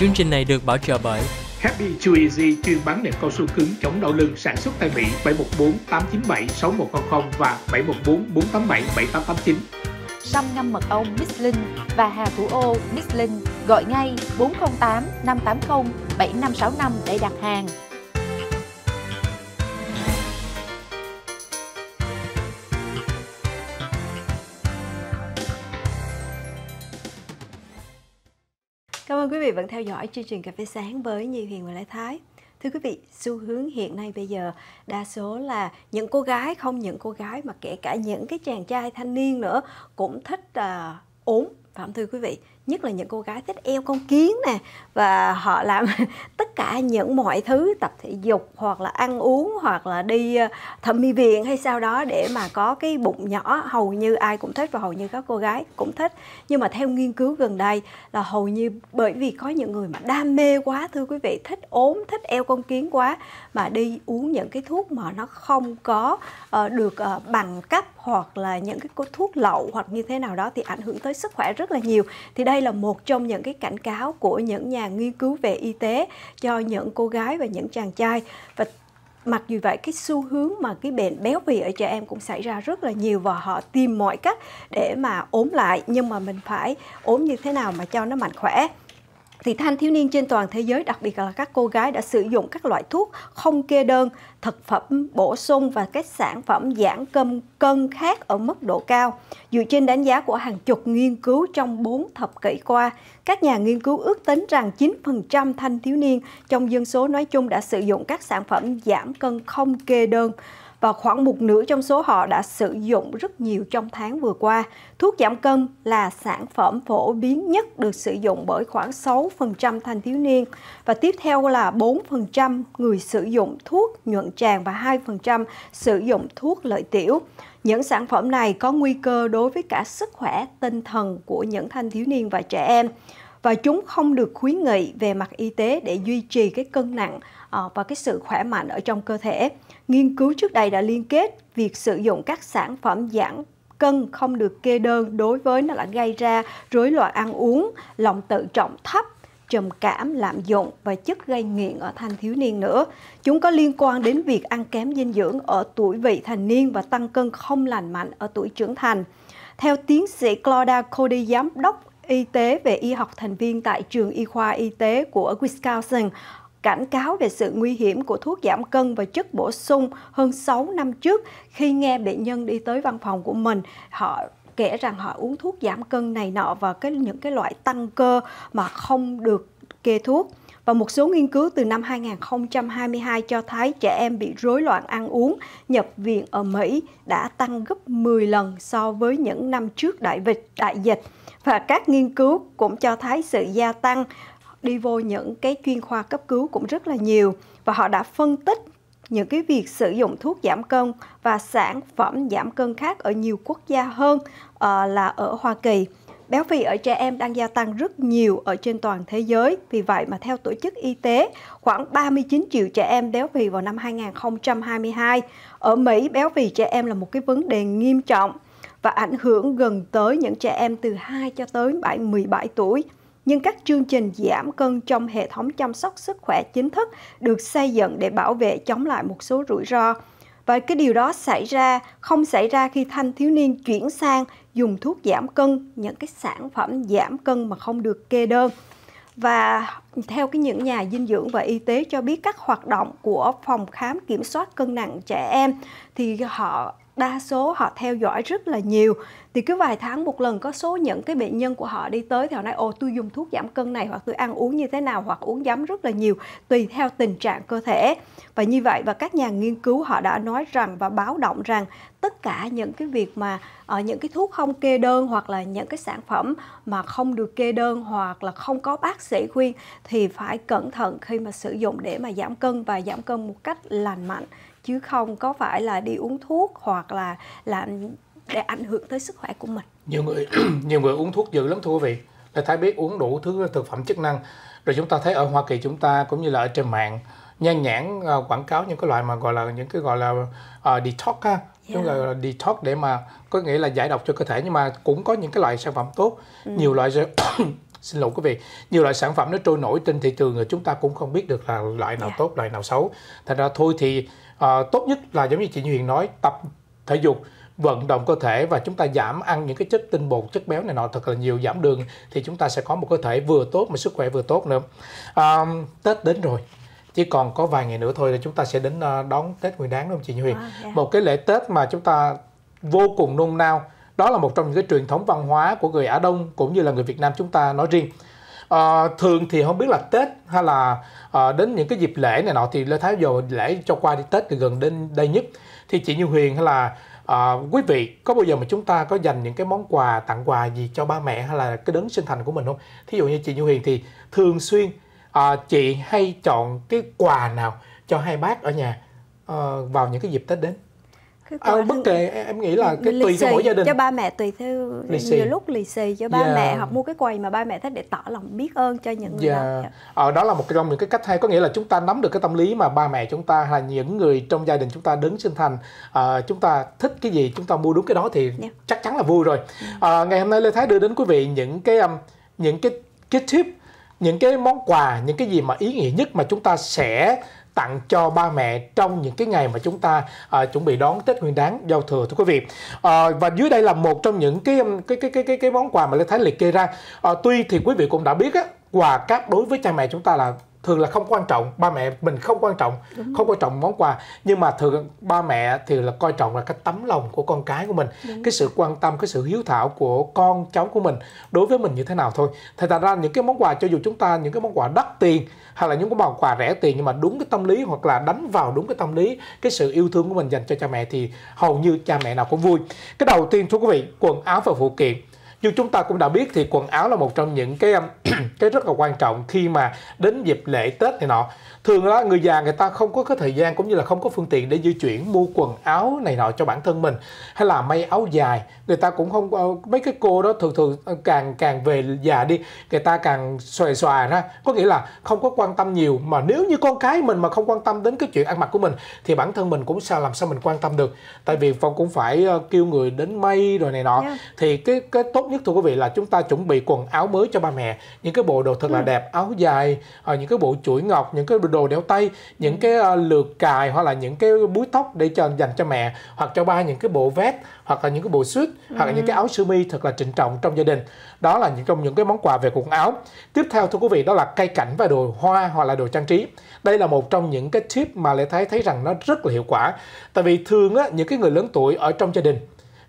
Chương trình này được bảo trợ bởi Happy Chew Easy chuyên bán nệm cao su cứng chống đau lưng sản xuất tại Mỹ 714 897 6100 và 714 487 7889. Sâm ngâm mật ong Miss Linh và Hà Thủ Ô Miss Linh gọi ngay 408 580 7565 để đặt hàng. cảm ơn quý vị vẫn theo dõi chương trình Cà phê sáng với Nhi Huyền và Lê Thái. Thưa quý vị, xu hướng hiện nay bây giờ đa số là những cô gái, không những cô gái mà kể cả những cái chàng trai thanh niên nữa cũng thích uh, ốm, phải thưa quý vị? nhất là những cô gái thích eo con kiến nè và họ làm tất cả những mọi thứ tập thể dục hoặc là ăn uống hoặc là đi ờ, thẩm mỹ viện hay sao đó để mà có cái bụng nhỏ hầu như ai cũng thích và hầu như các cô gái cũng thích nhưng mà theo nghiên cứu gần đây là hầu như bởi vì có những người mà đam mê quá thưa quý vị thích ốm thích eo con kiến quá mà đi uống những cái thuốc mà nó không có uh, được uh, bằng cấp hoặc là những cái thuốc lậu hoặc như thế nào đó thì ảnh hưởng tới sức khỏe rất là nhiều thì đây đây là một trong những cái cảnh cáo của những nhà nghiên cứu về y tế cho những cô gái và những chàng trai và mặc dù vậy cái xu hướng mà cái bệnh béo phì ở trẻ em cũng xảy ra rất là nhiều và họ tìm mọi cách để mà ốm lại nhưng mà mình phải ốm như thế nào mà cho nó mạnh khỏe thì thanh thiếu niên trên toàn thế giới, đặc biệt là các cô gái đã sử dụng các loại thuốc không kê đơn, thực phẩm bổ sung và các sản phẩm giảm cân cân khác ở mức độ cao. Dựa trên đánh giá của hàng chục nghiên cứu trong 4 thập kỷ qua, các nhà nghiên cứu ước tính rằng 9% thanh thiếu niên trong dân số nói chung đã sử dụng các sản phẩm giảm cân không kê đơn và khoảng một nửa trong số họ đã sử dụng rất nhiều trong tháng vừa qua. Thuốc giảm cân là sản phẩm phổ biến nhất được sử dụng bởi khoảng 6% thanh thiếu niên và tiếp theo là 4% người sử dụng thuốc nhuận tràng và 2% sử dụng thuốc lợi tiểu. Những sản phẩm này có nguy cơ đối với cả sức khỏe tinh thần của những thanh thiếu niên và trẻ em và chúng không được khuyến nghị về mặt y tế để duy trì cái cân nặng Ờ, và cái sự khỏe mạnh ở trong cơ thể. Nghiên cứu trước đây đã liên kết việc sử dụng các sản phẩm giảm cân không được kê đơn đối với nó là gây ra rối loạn ăn uống, lòng tự trọng thấp, trầm cảm, lạm dụng và chất gây nghiện ở thanh thiếu niên nữa. Chúng có liên quan đến việc ăn kém dinh dưỡng ở tuổi vị thành niên và tăng cân không lành mạnh ở tuổi trưởng thành. Theo tiến sĩ Claudia Cody, giám đốc y tế về y học thành viên tại trường y khoa y tế của Wisconsin cảnh cáo về sự nguy hiểm của thuốc giảm cân và chất bổ sung hơn 6 năm trước khi nghe bệnh nhân đi tới văn phòng của mình họ kể rằng họ uống thuốc giảm cân này nọ và cái những cái loại tăng cơ mà không được kê thuốc và một số nghiên cứu từ năm 2022 cho thấy trẻ em bị rối loạn ăn uống nhập viện ở Mỹ đã tăng gấp 10 lần so với những năm trước đại dịch đại dịch và các nghiên cứu cũng cho thấy sự gia tăng đi vô những cái chuyên khoa cấp cứu cũng rất là nhiều và họ đã phân tích những cái việc sử dụng thuốc giảm cân và sản phẩm giảm cân khác ở nhiều quốc gia hơn uh, là ở Hoa Kỳ. Béo phì ở trẻ em đang gia tăng rất nhiều ở trên toàn thế giới. Vì vậy mà theo Tổ chức Y tế, khoảng 39 triệu trẻ em béo phì vào năm 2022. Ở Mỹ, béo phì trẻ em là một cái vấn đề nghiêm trọng và ảnh hưởng gần tới những trẻ em từ 2 cho tới 17 tuổi nhưng các chương trình giảm cân trong hệ thống chăm sóc sức khỏe chính thức được xây dựng để bảo vệ chống lại một số rủi ro. Và cái điều đó xảy ra không xảy ra khi thanh thiếu niên chuyển sang dùng thuốc giảm cân, những cái sản phẩm giảm cân mà không được kê đơn. Và theo cái những nhà dinh dưỡng và y tế cho biết các hoạt động của phòng khám kiểm soát cân nặng trẻ em thì họ đa số họ theo dõi rất là nhiều thì cứ vài tháng một lần có số những cái bệnh nhân của họ đi tới thì họ nói ồ tôi dùng thuốc giảm cân này hoặc tôi ăn uống như thế nào hoặc uống giấm rất là nhiều tùy theo tình trạng cơ thể và như vậy và các nhà nghiên cứu họ đã nói rằng và báo động rằng tất cả những cái việc mà ở ờ, những cái thuốc không kê đơn hoặc là những cái sản phẩm mà không được kê đơn hoặc là không có bác sĩ khuyên thì phải cẩn thận khi mà sử dụng để mà giảm cân và giảm cân một cách lành mạnh chứ không có phải là đi uống thuốc hoặc là làm để ảnh hưởng tới sức khỏe của mình nhiều người nhiều người uống thuốc dữ lắm thưa quý vị là thái biết uống đủ thứ thực phẩm chức năng rồi chúng ta thấy ở hoa kỳ chúng ta cũng như là ở trên mạng nhan nhãn uh, quảng cáo những cái loại mà gọi là những cái gọi là uh, detox ha yeah. chúng dạ. gọi là detox để mà có nghĩa là giải độc cho cơ thể nhưng mà cũng có những cái loại sản phẩm tốt ừ. nhiều loại xin lỗi quý vị nhiều loại sản phẩm nó trôi nổi trên thị trường rồi chúng ta cũng không biết được là loại nào yeah. Dạ. tốt loại nào xấu thành ra thôi thì à, tốt nhất là giống như chị Huyền nói tập thể dục vận động cơ thể và chúng ta giảm ăn những cái chất tinh bột chất béo này nọ thật là nhiều giảm đường thì chúng ta sẽ có một cơ thể vừa tốt mà sức khỏe vừa tốt nữa à, Tết đến rồi chỉ còn có vài ngày nữa thôi là chúng ta sẽ đến ờ, đón Tết Nguyên Đán đúng không chị Như Huyền? À, yeah. Một cái lễ Tết mà chúng ta vô cùng nung nao đó là một trong những cái truyền thống văn hóa của người Á Đông cũng như là người Việt Nam chúng ta nói riêng à, thường thì không biết là tết hay là à, đến những cái dịp lễ này nọ thì lê thái dầu lễ cho qua đi tết thì gần đến đây nhất thì chị như huyền hay là à, quý vị có bao giờ mà chúng ta có dành những cái món quà tặng quà gì cho ba mẹ hay là cái đấng sinh thành của mình không thí dụ như chị như huyền thì thường xuyên à, chị hay chọn cái quà nào cho hai bác ở nhà à, vào những cái dịp tết đến cái ờ, bất kể em nghĩ là cái tùy theo mỗi gia đình cho ba mẹ tùy theo lì xì. nhiều lúc lì xì cho ba yeah. mẹ hoặc mua cái quầy mà ba mẹ thích để tỏ lòng biết ơn cho những người yeah. đó ờ, đó là một trong những cái cách hay có nghĩa là chúng ta nắm được cái tâm lý mà ba mẹ chúng ta hay những người trong gia đình chúng ta đứng sinh thành à, chúng ta thích cái gì chúng ta mua đúng cái đó thì yeah. chắc chắn là vui rồi à, ngày hôm nay lê thái đưa đến quý vị những cái um, những cái cái tip những cái món quà những cái gì mà ý nghĩa nhất mà chúng ta sẽ tặng cho ba mẹ trong những cái ngày mà chúng ta à, chuẩn bị đón Tết Nguyên Đán giao thừa thưa quý vị à, và dưới đây là một trong những cái cái cái cái cái, cái món quà mà Lê Thái liệt kê ra à, tuy thì quý vị cũng đã biết á quà cáp đối với cha mẹ chúng ta là thường là không quan trọng ba mẹ mình không quan trọng Đúng. không quan trọng món quà nhưng mà thường ba mẹ thì là coi trọng là cái tấm lòng của con cái của mình Đúng. cái sự quan tâm cái sự hiếu thảo của con cháu của mình đối với mình như thế nào thôi thì thành ra những cái món quà cho dù chúng ta những cái món quà đắt tiền hay là những cái món quà rẻ tiền nhưng mà đúng cái tâm lý hoặc là đánh vào đúng cái tâm lý cái sự yêu thương của mình dành cho cha mẹ thì hầu như cha mẹ nào cũng vui cái đầu tiên thưa quý vị quần áo và phụ kiện như chúng ta cũng đã biết thì quần áo là một trong những cái um, cái rất là quan trọng khi mà đến dịp lễ Tết này nọ thường là người già người ta không có cái thời gian cũng như là không có phương tiện để di chuyển mua quần áo này nọ cho bản thân mình hay là may áo dài người ta cũng không ờ, mấy cái cô đó thường thường ờ, càng càng về già đi người ta càng xòe xòa ra có nghĩa là không có quan tâm nhiều mà nếu như con cái mình mà không quan tâm đến cái chuyện ăn mặc của mình thì bản thân mình cũng sao làm sao mình quan tâm được tại vì phong cũng phải ờ, kêu người đến may rồi này nọ yeah. Dạ. thì cái cái tốt nhất thưa quý vị là chúng ta chuẩn bị quần áo mới cho ba mẹ những cái bộ đồ thật là ừ. đẹp áo dài những cái bộ chuỗi ngọc những cái đồ đeo tay những cái ờ, lược cài hoặc là những cái búi tóc để cho dành cho mẹ hoặc cho ba những cái bộ vest hoặc là những cái bộ suit hoặc là những cái ừ. áo sơ mi thật là trịnh trọng trong gia đình đó là những trong những cái món quà về quần áo tiếp theo thưa quý vị đó là cây cảnh và đồ hoa hoặc là đồ trang trí đây là một trong những cái tip mà lệ thái thấy rằng nó rất là hiệu quả tại vì thường á, những cái người lớn tuổi ở trong gia đình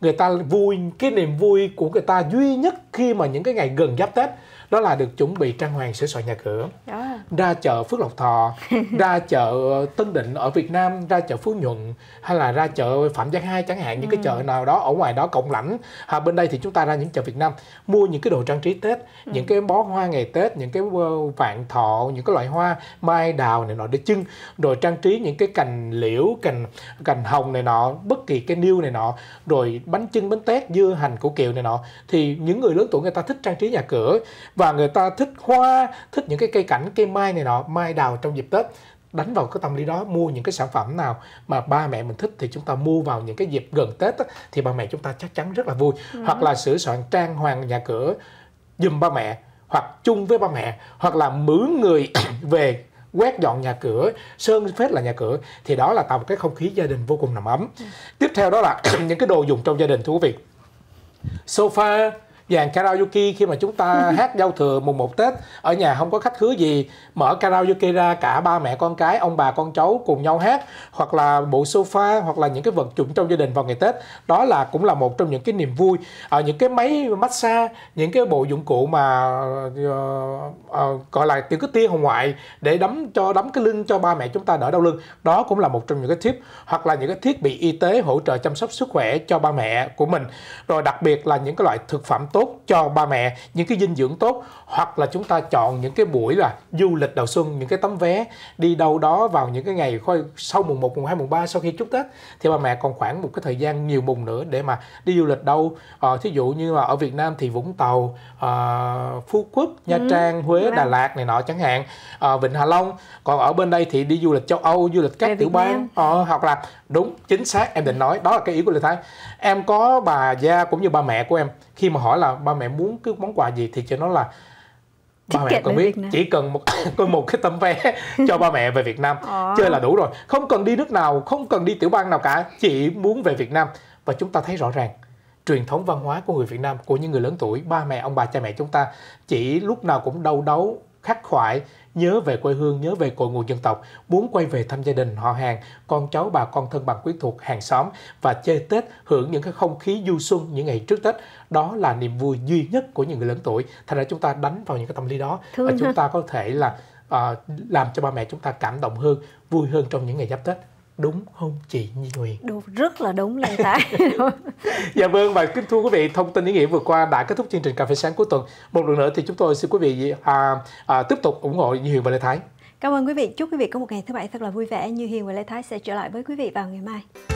người ta vui cái niềm vui của người ta duy nhất khi mà những cái ngày gần giáp tết đó là được chuẩn bị trang hoàng sửa soạn nhà cửa yeah. Dạ. ra chợ Phước Lộc Thọ ra chợ Tân Định ở Việt Nam ra chợ Phú Nhuận hay là ra chợ Phạm Văn Hai chẳng hạn những ừ. cái chợ nào đó ở ngoài đó Cộng Lãnh à, bên đây thì chúng ta ra những chợ Việt Nam mua những cái đồ trang trí Tết ừ. những cái bó hoa ngày Tết những cái ờ, vạn thọ những cái loại hoa mai đào này nọ để trưng rồi trang trí những cái cành liễu cành cành hồng này nọ bất kỳ cái niêu này nọ rồi bánh chưng bánh tét dưa hành củ kiều này nọ thì những người lớn tuổi người ta thích trang trí nhà cửa và người ta thích hoa thích những cái cây cảnh cây mai này nọ mai đào trong dịp tết đánh vào cái tâm lý đó mua những cái sản phẩm nào mà ba mẹ mình thích thì chúng ta mua vào những cái dịp gần tết á, thì ba mẹ chúng ta chắc chắn rất là vui ừ. hoặc là sửa soạn trang hoàng nhà cửa dùm ba mẹ hoặc chung với ba mẹ hoặc là mướn người về quét dọn nhà cửa sơn phết là nhà cửa thì đó là tạo một cái không khí gia đình vô cùng nằm ấm ừ. tiếp theo đó là những cái đồ dùng trong gia đình thú vị sofa dàn karaoke khi mà chúng ta hát giao thừa mùng 1 Tết ở nhà không có khách khứa gì mở karaoke ra cả ba mẹ con cái ông bà con cháu cùng nhau hát hoặc là bộ sofa hoặc là những cái vật dụng trong gia đình vào ngày Tết đó là cũng là một trong những cái niềm vui ở ờ, à, những cái máy massage những cái bộ dụng cụ mà uh, uh, gọi là những cái tia hồng ngoại để đấm cho đấm cái lưng cho ba mẹ chúng ta đỡ đau lưng đó cũng là một trong những cái tip hoặc là những cái thiết bị y tế hỗ trợ chăm sóc sức khỏe cho ba mẹ của mình rồi đặc biệt là những cái loại thực phẩm tốt tốt cho ba mẹ những cái dinh dưỡng tốt hoặc là chúng ta chọn những cái buổi là du lịch đầu xuân những cái tấm vé đi đâu đó vào những cái ngày sau mùng 1, mùng 2, mùng 3 sau khi chúc Tết thì ba mẹ còn khoảng một cái thời gian nhiều mùng nữa để mà đi du lịch đâu à, thí dụ như là ở Việt Nam thì Vũng Tàu à, Phú Quốc Nha ừ. Trang Huế vâng. Đà Lạt này nọ chẳng hạn à, Vịnh Hạ Long còn ở bên đây thì đi du lịch châu Âu du lịch các tiểu bang à, hoặc là đúng chính xác em định nói đó là cái ý của Lê Thái em có bà gia cũng như ba mẹ của em khi mà hỏi là là ba mẹ muốn cái món quà gì thì cho nó là ba mẹ cần biết chỉ cần một có một cái tấm vé cho ba mẹ về Việt Nam à. chơi là đủ rồi không cần đi nước nào không cần đi tiểu bang nào cả chỉ muốn về Việt Nam và chúng ta thấy rõ ràng truyền thống văn hóa của người Việt Nam của những người lớn tuổi ba mẹ ông bà cha mẹ chúng ta chỉ lúc nào cũng đau đấu khắc khoải nhớ về quê hương, nhớ về cội nguồn dân tộc, muốn quay về thăm gia đình, họ hàng, con cháu bà con thân bằng quyến thuộc, hàng xóm và chơi Tết hưởng những cái không khí du xuân những ngày trước Tết. Đó là niềm vui duy nhất của những người lớn tuổi. Thành ra chúng ta đánh vào những cái tâm lý đó Thương và chúng ta có thể là uh, làm cho ba mẹ chúng ta cảm động hơn, vui hơn trong những ngày giáp Tết đúng không chị Nhi Huyền? Đúng, rất là đúng Lê Tài. dạ vâng và kính thưa quý vị, thông tin ý nghĩa vừa qua đã kết thúc chương trình cà phê sáng cuối tuần. Một lần nữa thì chúng tôi xin quý vị à, à, tiếp tục ủng hộ Nhi Huyền và Lê Thái. Cảm ơn quý vị, chúc quý vị có một ngày thứ bảy thật là vui vẻ. Như Hiền và Lê Thái sẽ trở lại với quý vị vào ngày mai.